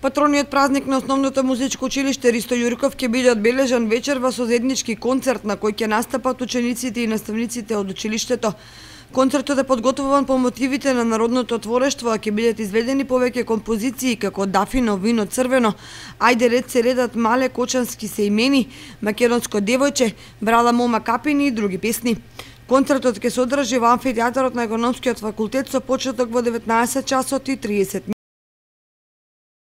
Патрониот празник на основното музичко училиште Ристо Јурков ќе биде одбележан вечер во созеднички концерт на кој ќе настапат учениците и наставниците од училиштето. Концертот е подготвуван по мотивите на народното творештво, а ќе бидат изведени повеќе композиции како Дафино, Вино, Црвено, Ајде ред се редат мале кочански се имени, Македонско девојче, Брала мома капини и други песни. Концертот ќе се одржи во амфитеатарот на Економскиот факултет со почеток во 19 часот и 30